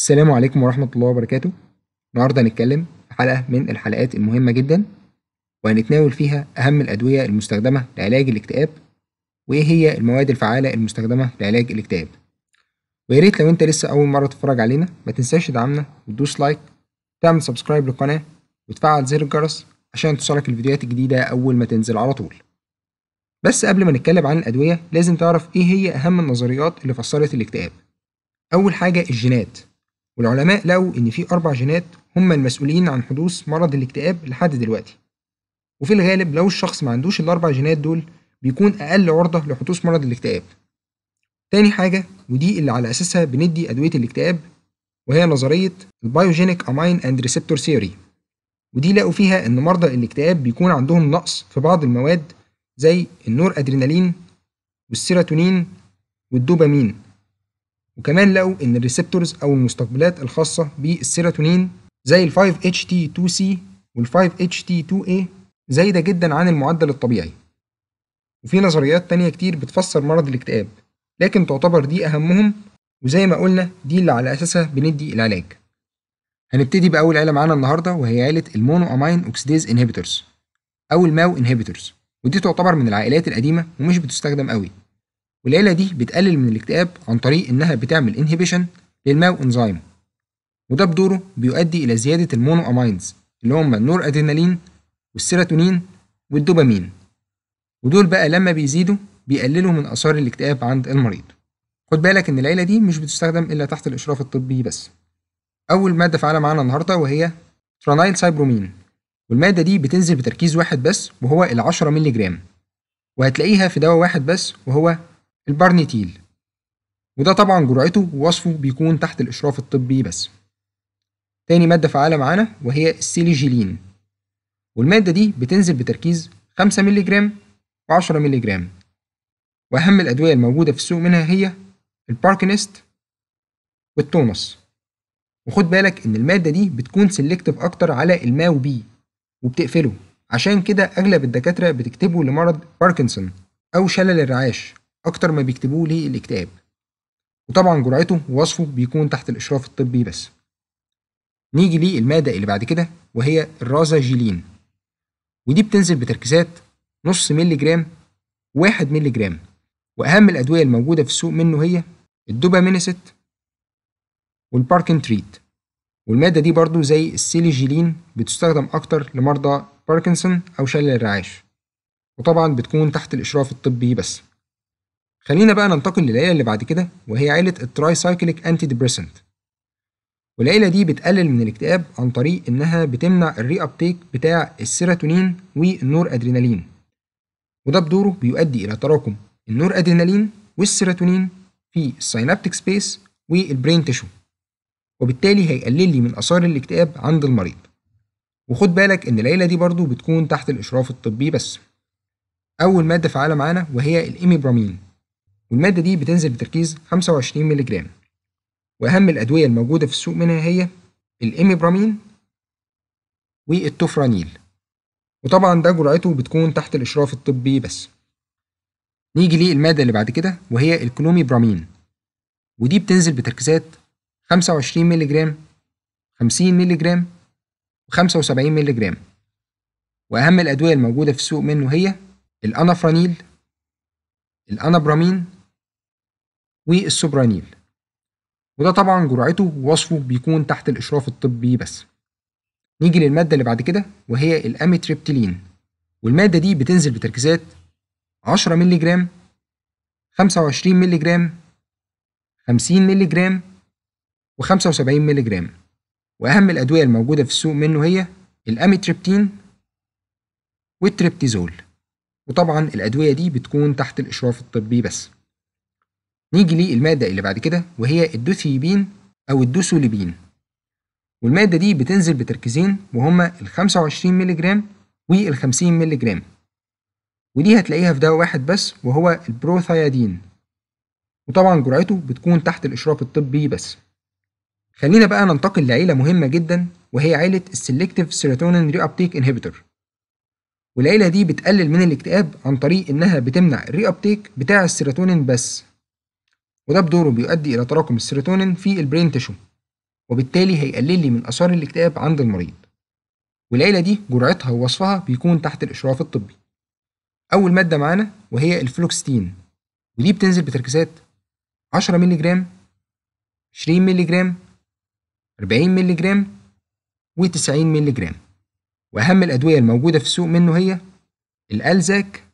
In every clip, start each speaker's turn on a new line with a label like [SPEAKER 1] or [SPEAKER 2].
[SPEAKER 1] السلام عليكم ورحمة الله وبركاته النهاردة هنتكلم في حلقة من الحلقات المهمة جدا وهنتناول فيها أهم الأدوية المستخدمة لعلاج الاكتئاب وإيه هي المواد الفعالة المستخدمة لعلاج الاكتئاب وياريت لو أنت لسه أول مرة تتفرج علينا ما تنساش تدعمنا وتدوس لايك وتعمل سبسكرايب للقناة وتفعل زر الجرس عشان توصلك الفيديوهات الجديدة أول ما تنزل على طول بس قبل ما نتكلم عن الأدوية لازم تعرف إيه هي أهم النظريات اللي فسرت الاكتئاب أول حاجة الجينات والعلماء لقوا إن في أربع جينات هم المسؤولين عن حدوث مرض الاكتئاب لحد دلوقتي وفي الغالب لو الشخص ما عندوش الأربع جينات دول بيكون أقل عرضة لحدوث مرض الاكتئاب تاني حاجة ودي اللي على أساسها بندي أدوية الاكتئاب وهي نظرية البيوجينيك أمين أند ريسبتور ثيوري ودي لقوا فيها إن مرضى الاكتئاب بيكون عندهم نقص في بعض المواد زي النور أدرينالين والسيروتونين والدوبامين وكمان لقوا ان الريسبتورز او المستقبلات الخاصه بالسيروتونين زي ال 5 HT2C وال 5 HT2A زايده جدا عن المعدل الطبيعي وفي نظريات تانية كتير بتفسر مرض الاكتئاب لكن تعتبر دي أهمهم وزي ما قلنا دي اللي على أساسها بندي العلاج هنبتدي بأول عيلة معانا النهاردة وهي عيلة المونو أمين أوكسيديز إنهبيتورز أو الماو إنهبيتورز ودي تعتبر من العائلات القديمة ومش بتستخدم قوي والعيلة دي بتقلل من الاكتئاب عن طريق إنها بتعمل انهبيشن للماو انزيم وده بدوره بيؤدي إلى زيادة المونو امينز اللي هم النور أدرينالين والسيروتونين والدوبامين ودول بقى لما بيزيدوا بيقللوا من آثار الاكتئاب عند المريض خد بالك إن العيلة دي مش بتستخدم إلا تحت الإشراف الطبي بس أول مادة فعالة معانا النهاردة وهي ترانايل سايبرومين والمادة دي بتنزل بتركيز واحد بس وهو العشرة مللي جرام وهتلاقيها في دواء واحد بس وهو البارنيتيل وده طبعا جرعته ووصفه بيكون تحت الإشراف الطبي بس تاني مادة فعالة معانا وهي السيليجيلين والمادة دي بتنزل بتركيز 5 مللي جرام و10 مللي جرام وأهم الأدوية الموجودة في السوق منها هي الباركنست والتونس وخد بالك إن المادة دي بتكون سيلكتيف أكتر على الماو وبي وبتقفله عشان كده أغلب الدكاترة بتكتبه لمرض باركنسون أو شلل الرعاش أكتر ما بيكتبوه لي الاكتئاب وطبعا جرعته ووصفه بيكون تحت الإشراف الطبي بس نيجي لي المادة اللي بعد كده وهي الرازا جيلين ودي بتنزل بتركيزات نص مللي جرام واحد مللي جرام وأهم الأدوية الموجودة في السوق منه هي الدوبامينست والباركن تريت والمادة دي برضو زي السيلي جيلين بتستخدم أكتر لمرضى باركنسون أو شلل الرعاش وطبعا بتكون تحت الإشراف الطبي بس خلينا بقى ننتقل للعيلة اللي بعد كده وهي عيلة التراي سايكليك أنتي ديبريسنت والعيلة دي بتقلل من الاكتئاب عن طريق إنها بتمنع الري أبتيك بتاع السيروتونين والنور أدرينالين وده بدوره بيؤدي إلى تراكم النور أدرينالين والسيروتونين في السينابتيك سبيس والبرين تيشو وبالتالي هيقلل لي من آثار الاكتئاب عند المريض وخد بالك إن العيلة دي برضو بتكون تحت الإشراف الطبي بس أول مادة فعالة معانا وهي الإيميبرامين والمادة دي بتنزل بتركيز 25 ملي جرام وأهم الأدوية الموجودة في السوق منها هي الإميبرامين والتوفرانيل وطبعا ده جرعته بتكون تحت الإشراف الطبي بس نيجي للمادة اللي بعد كده وهي الكلوميبرامين ودي بتنزل بتركيزات 25 ملي جرام 50 ملي جرام و75 ملي جرام وأهم الأدوية الموجودة في السوق منه هي الأنافرانيل الأنابرامين والسوبرانيل وده طبعا جرعته ووصفه بيكون تحت الإشراف الطبي بس نيجي للمادة اللي بعد كده وهي الأميتريبتيلين والمادة دي بتنزل بتركيزات 10 مللي جرام 25 مللي جرام 50 مللي جرام و75 مللي جرام وأهم الأدوية الموجودة في السوق منه هي الأميتريبتين والتريبتيزول وطبعا الأدوية دي بتكون تحت الإشراف الطبي بس نيجي للمادة اللي بعد كده وهي الدوثيبين أو الدوسوليبين والمادة دي بتنزل بتركيزين وهما ال 25 مللي جرام وال 50 مللي جرام ودي هتلاقيها في دواء واحد بس وهو البروثيادين وطبعا جرعته بتكون تحت الإشراف الطبي بس خلينا بقى ننتقل لعيلة مهمة جدا وهي عيلة السلكتيف سيروتونين ري ابتيك انهبيتور والعيلة دي بتقلل من الاكتئاب عن طريق إنها بتمنع الري ابتيك بتاع السيروتونين بس وده بدوره بيؤدي إلى تراكم السيروتونين في البرين تيشو وبالتالي هيقلل لي من آثار الاكتئاب عند المريض والعيلة دي جرعتها ووصفها بيكون تحت الإشراف الطبي أول مادة معانا وهي الفلوكستين ودي بتنزل بتركيزات 10 مللي جرام 20 مللي جرام 40 مللي جرام و90 مللي جرام وأهم الأدوية الموجودة في السوق منه هي الألزاك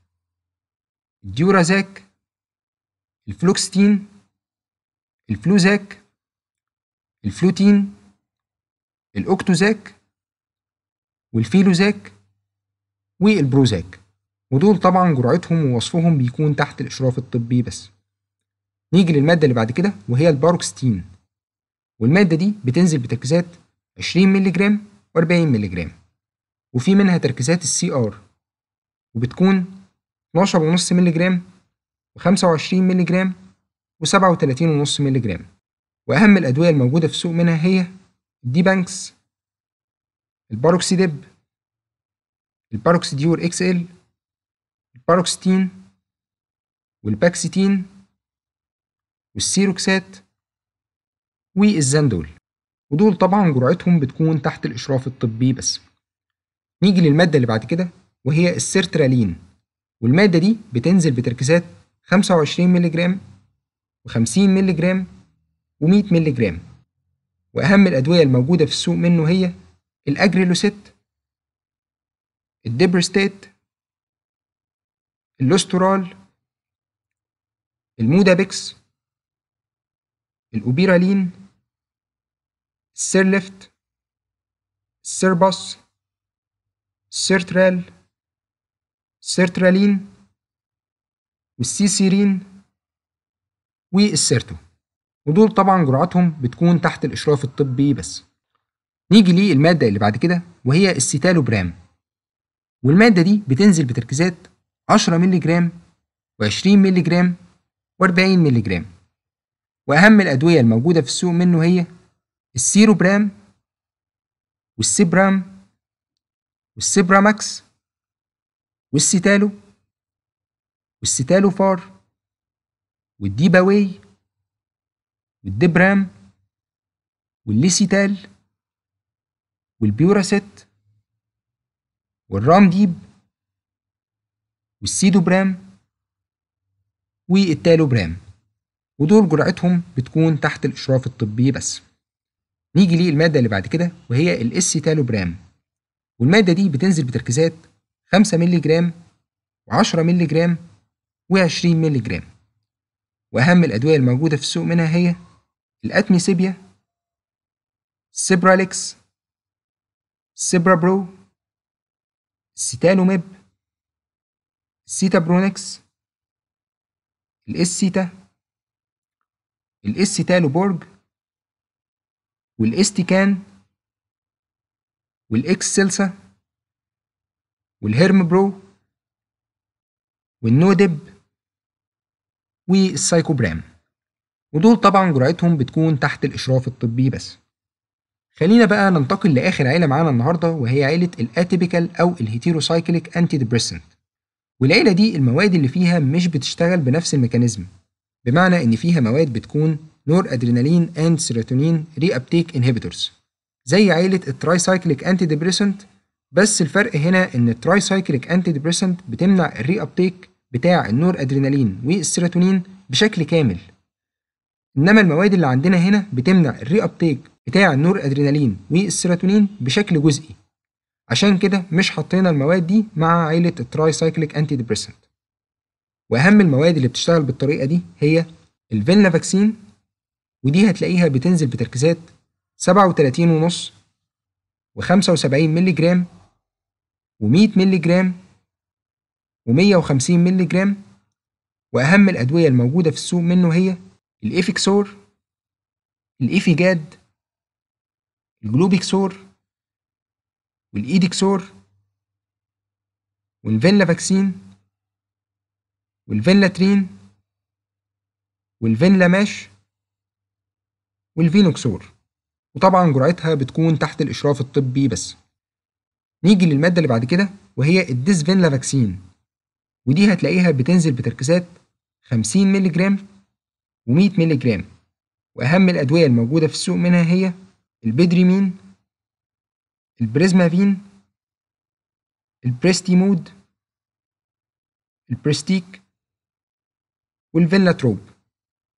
[SPEAKER 1] الديورازاك الفلوكستين الفلوزاك الفلوتين الأوكتوزاك والفيلوزاك والبروزاك ودول طبعا جرعتهم ووصفهم بيكون تحت الإشراف الطبي بس نيجي للمادة اللي بعد كده وهي الباروكستين والمادة دي بتنزل بتركيزات 20 مللي جرام و40 مللي جرام وفي منها تركيزات السي ار وبتكون 12.5 مللي جرام و25 مللي جرام و37.5 مللي جرام وأهم الأدوية الموجودة في السوق منها هي بانكس الباروكسيديب الباروكسيديور اكس ال الباروكستين والباكسيتين والسيروكسات والزاندول ودول طبعا جرعتهم بتكون تحت الإشراف الطبي بس نيجي للمادة اللي بعد كده وهي السيرترالين والمادة دي بتنزل بتركيزات 25 ملغ و50 مللي جرام و100 مللي جرام وأهم الأدوية الموجودة في السوق منه هي الأجريلوسيت الديبرستات اللوسترول المودابكس الأوبيرالين السيرليفت السيرباس السيرترال السيرترالين والسيسيرين والسيرتو ودول طبعا جرعاتهم بتكون تحت الإشراف الطبي بس نيجي للمادة اللي بعد كده وهي السيتالوبرام والمادة دي بتنزل بتركيزات 10 مللي جرام و20 مللي جرام و40 مللي جرام وأهم الأدوية الموجودة في السوق منه هي السيروبرام والسيبرام والسيبراماكس والسيتالو والسيتالوفار والديباوي والدبرام والليسيتال والبيوراسيت والرامديب والسيدوبرام والتالوبرام ودول جرعتهم بتكون تحت الإشراف الطبي بس نيجي للمادة اللي بعد كده وهي الإسيتالوبرام والمادة دي بتنزل بتركيزات 5 مللي جرام و10 مللي جرام و20 مللي جرام وأهم الأدوية الموجودة في السوق منها هي الأتميسيبيا سيبراليكس سيبرا سيبرابرو السيتانوميب السيتابرونكس الإسيتا الإسيتالوبورج والإستيكان والإكسلسا برو والنودب والسايكوبرام ودول طبعا جرعتهم بتكون تحت الإشراف الطبي بس خلينا بقى ننتقل لآخر عيلة معانا النهاردة وهي عيلة الاتيبيكال أو الهيتيروسايكليك أنتي ديبريسنت والعيلة دي المواد اللي فيها مش بتشتغل بنفس الميكانيزم بمعنى إن فيها مواد بتكون نور أدرينالين أند سيروتونين ري أبتيك إنهبيتورز زي عيلة الترايسايكليك أنتي ديبريسنت بس الفرق هنا إن الترايسايكليك أنتي ديبريسنت بتمنع الري أبتيك بتاع النور أدرينالين والسيروتونين بشكل كامل إنما المواد اللي عندنا هنا بتمنع الري أبتيك بتاع النور أدرينالين والسيروتونين بشكل جزئي عشان كده مش حطينا المواد دي مع عيلة التراي سايكليك أنتي ديبريسنت وأهم المواد اللي بتشتغل بالطريقة دي هي الفيلنا فاكسين ودي هتلاقيها بتنزل بتركيزات 37.5 و75 مللي جرام و100 مللي جرام و150 مللي جرام وأهم الأدوية الموجودة في السوق منه هي الافيكسور الإفيجاد الجلوبيكسور والإيديكسور والفيلا فاكسين والفيلا ترين والفيلا ماش والفينوكسور وطبعا جرعتها بتكون تحت الإشراف الطبي بس نيجي للمادة اللي بعد كده وهي الديسفينلا فاكسين ودي هتلاقيها بتنزل بتركيزات 50 مللي جرام و100 مللي جرام وأهم الأدوية الموجودة في السوق منها هي البيدريمين البريزمافين البريستيمود البريستيك والفيلاتروب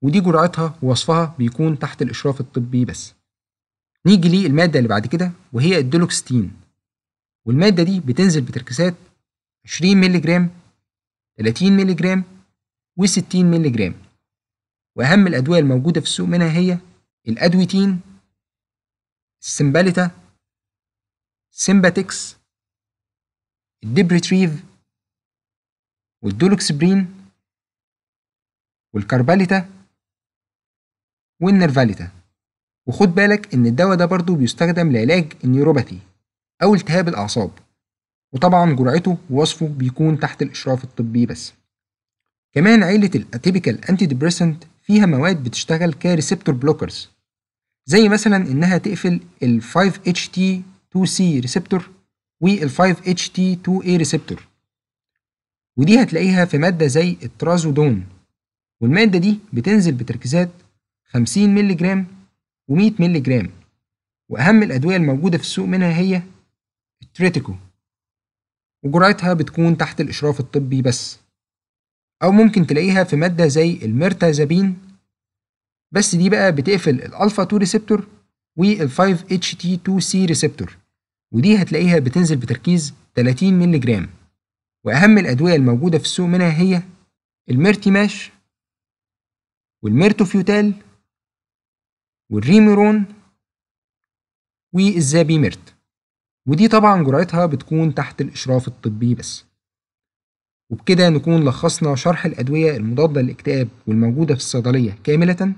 [SPEAKER 1] ودي جرعتها ووصفها بيكون تحت الإشراف الطبي بس نيجي للمادة المادة اللي بعد كده وهي الدولوكستين والمادة دي بتنزل بتركيزات 20 ملغ جرام 30 ملغ جرام و60 ملغ جرام وأهم الأدوية الموجودة في السوق منها هي الأدويتين السمباليتا سيمباتكس الديبريتريف والدولوكسبرين والكرباليتا والنرفاليتا وخد بالك إن الدواء ده برضه بيستخدم لعلاج النيوروباثي أو التهاب الأعصاب وطبعا جرعته ووصفه بيكون تحت الإشراف الطبي بس كمان عيلة الاتيبيكال انتي ديبريسنت فيها مواد بتشتغل كريسبتور بلوكرز زي مثلا انها تقفل ال 5-HT2C ريسبتور وال 5-HT2A ريسبتور ودي هتلاقيها في مادة زي الترازودون والمادة دي بتنزل بتركيزات 50 ملي جرام و 100 ملي جرام وأهم الأدوية الموجودة في السوق منها هي التريتيكو وجرعتها بتكون تحت الإشراف الطبي بس أو ممكن تلاقيها في مادة زي الميرتازابين بس دي بقى بتقفل الألفا 2 ريسبتور وال 5-HT2C ريسبتور ودي هتلاقيها بتنزل بتركيز 30 مللي جرام وأهم الأدوية الموجودة في السوق منها هي الميرتيماش والميرتوفيوتال والريميرون والزابيميرت ودي طبعا جرعتها بتكون تحت الإشراف الطبي بس وبكده نكون لخصنا شرح الأدوية المضادة للاكتئاب والموجودة في الصيدلية كاملة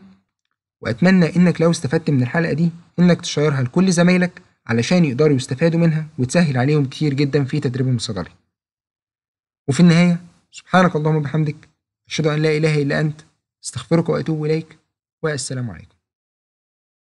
[SPEAKER 1] وأتمنى إنك لو استفدت من الحلقة دي إنك تشيرها لكل زمايلك علشان يقدروا يستفادوا منها وتسهل عليهم كتير جدا في تدريبهم الصيدلي وفي النهاية سبحانك اللهم وبحمدك أشهد أن لا إله إلا أنت استغفرك وأتوب إليك والسلام عليكم